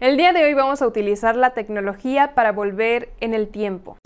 El día de hoy vamos a utilizar la tecnología para volver en el tiempo.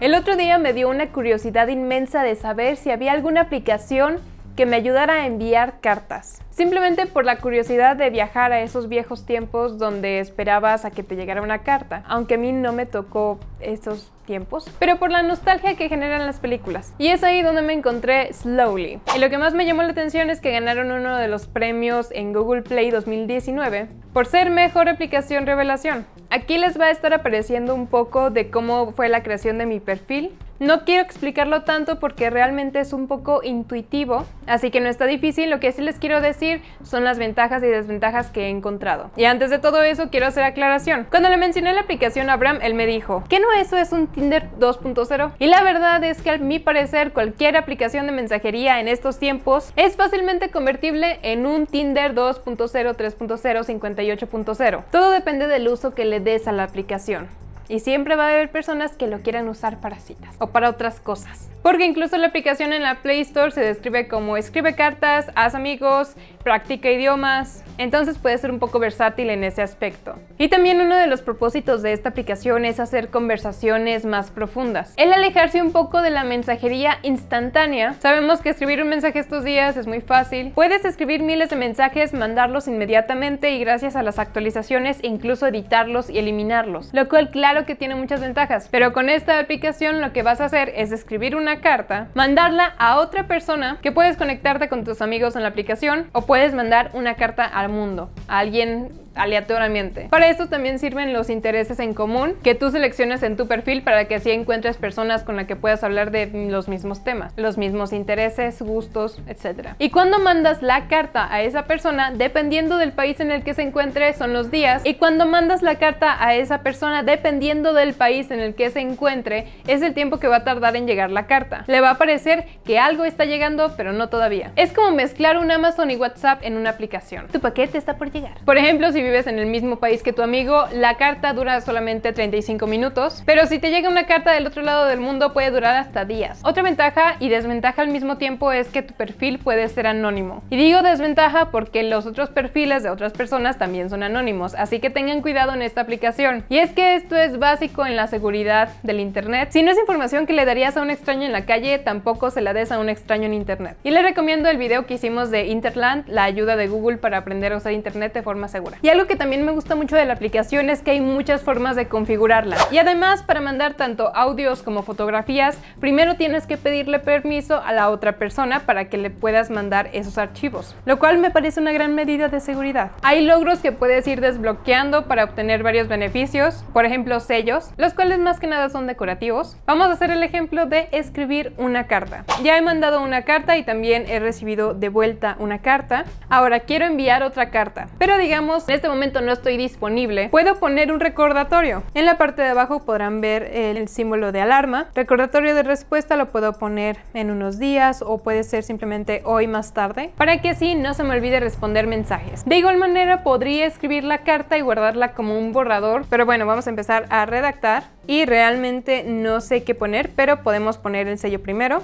El otro día me dio una curiosidad inmensa de saber si había alguna aplicación que me ayudara a enviar cartas. Simplemente por la curiosidad de viajar a esos viejos tiempos donde esperabas a que te llegara una carta, aunque a mí no me tocó esos tiempos, pero por la nostalgia que generan las películas. Y es ahí donde me encontré Slowly. Y lo que más me llamó la atención es que ganaron uno de los premios en Google Play 2019 por ser mejor aplicación revelación. Aquí les va a estar apareciendo un poco de cómo fue la creación de mi perfil no quiero explicarlo tanto porque realmente es un poco intuitivo, así que no está difícil. Lo que sí les quiero decir son las ventajas y desventajas que he encontrado. Y antes de todo eso, quiero hacer aclaración. Cuando le mencioné la aplicación a Abraham, él me dijo, ¿qué no eso es un Tinder 2.0? Y la verdad es que a mi parecer cualquier aplicación de mensajería en estos tiempos es fácilmente convertible en un Tinder 2.0, 3.0, 58.0. Todo depende del uso que le des a la aplicación y siempre va a haber personas que lo quieran usar para citas o para otras cosas. Porque incluso la aplicación en la Play Store se describe como escribe cartas, haz amigos, practica idiomas, entonces puede ser un poco versátil en ese aspecto. Y también uno de los propósitos de esta aplicación es hacer conversaciones más profundas. El alejarse un poco de la mensajería instantánea, sabemos que escribir un mensaje estos días es muy fácil, puedes escribir miles de mensajes, mandarlos inmediatamente y gracias a las actualizaciones incluso editarlos y eliminarlos, lo cual claro que tiene muchas ventajas, pero con esta aplicación lo que vas a hacer es escribir una carta, mandarla a otra persona que puedes conectarte con tus amigos en la aplicación o puedes mandar una carta al mundo, a alguien aleatoriamente. Para esto también sirven los intereses en común que tú seleccionas en tu perfil para que así encuentres personas con las que puedas hablar de los mismos temas, los mismos intereses, gustos, etc. Y cuando mandas la carta a esa persona, dependiendo del país en el que se encuentre, son los días. Y cuando mandas la carta a esa persona, dependiendo del país en el que se encuentre, es el tiempo que va a tardar en llegar la carta. Le va a parecer que algo está llegando, pero no todavía. Es como mezclar un Amazon y WhatsApp en una aplicación. Tu paquete está por llegar. Por ejemplo, si vives en el mismo país que tu amigo, la carta dura solamente 35 minutos, pero si te llega una carta del otro lado del mundo puede durar hasta días. Otra ventaja y desventaja al mismo tiempo es que tu perfil puede ser anónimo. Y digo desventaja porque los otros perfiles de otras personas también son anónimos, así que tengan cuidado en esta aplicación. Y es que esto es básico en la seguridad del Internet. Si no es información que le darías a un extraño en la calle, tampoco se la des a un extraño en Internet. Y les recomiendo el video que hicimos de Interland, la ayuda de Google para aprender a usar Internet de forma segura algo que también me gusta mucho de la aplicación es que hay muchas formas de configurarla. Y además, para mandar tanto audios como fotografías, primero tienes que pedirle permiso a la otra persona para que le puedas mandar esos archivos, lo cual me parece una gran medida de seguridad. Hay logros que puedes ir desbloqueando para obtener varios beneficios, por ejemplo sellos, los cuales más que nada son decorativos. Vamos a hacer el ejemplo de escribir una carta. Ya he mandado una carta y también he recibido de vuelta una carta. Ahora quiero enviar otra carta, pero digamos, este este momento no estoy disponible, puedo poner un recordatorio. En la parte de abajo podrán ver el, símbolo de alarma. Recordatorio de respuesta lo puedo poner en unos días o puede ser simplemente hoy más tarde, para que así no se me olvide responder mensajes. De igual manera podría escribir la carta y guardarla como un borrador, pero bueno, vamos a empezar a redactar y realmente no sé qué poner, pero podemos poner el sello primero.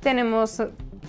Tenemos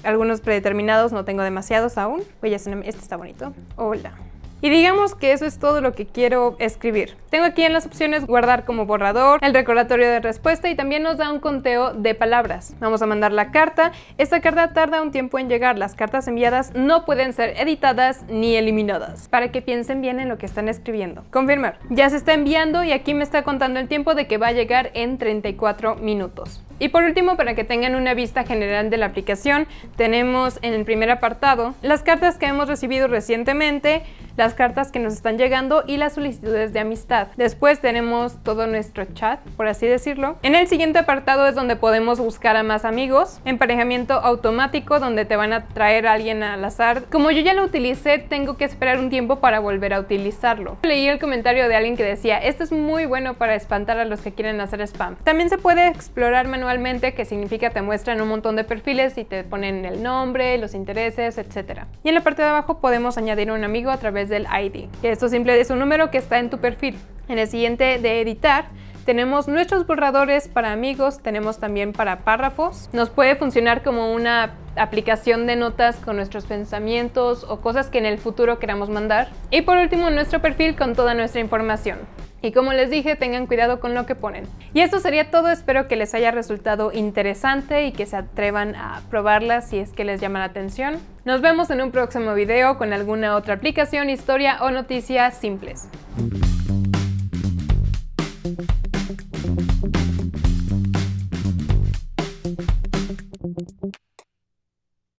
algunos predeterminados, no tengo demasiados aún. Oye, este está bonito. Hola. Y digamos que eso es todo lo que quiero escribir. Tengo aquí en las opciones guardar como borrador, el recordatorio de respuesta y también nos da un conteo de palabras. Vamos a mandar la carta. Esta carta tarda un tiempo en llegar. Las cartas enviadas no pueden ser editadas ni eliminadas. Para que piensen bien en lo que están escribiendo. Confirmar. Ya se está enviando y aquí me está contando el tiempo de que va a llegar en 34 minutos. Y por último, para que tengan una vista general de la aplicación, tenemos en el primer apartado las cartas que hemos recibido recientemente, las cartas que nos están llegando y las solicitudes de amistad. Después tenemos todo nuestro chat, por así decirlo. En el siguiente apartado es donde podemos buscar a más amigos, emparejamiento automático donde te van a traer a alguien al azar. Como yo ya lo utilicé, tengo que esperar un tiempo para volver a utilizarlo. Leí el comentario de alguien que decía, esto es muy bueno para espantar a los que quieren hacer spam. También se puede explorar manualmente que significa te muestran un montón de perfiles y te ponen el nombre, los intereses, etc. Y en la parte de abajo podemos añadir un amigo a través del ID, que esto simple es un número que está en tu perfil. En el siguiente de editar, tenemos nuestros borradores para amigos, tenemos también para párrafos. Nos puede funcionar como una aplicación de notas con nuestros pensamientos o cosas que en el futuro queramos mandar. Y por último, nuestro perfil con toda nuestra información. Y como les dije, tengan cuidado con lo que ponen. Y esto sería todo, espero que les haya resultado interesante y que se atrevan a probarla si es que les llama la atención. Nos vemos en un próximo video con alguna otra aplicación, historia o noticias simples.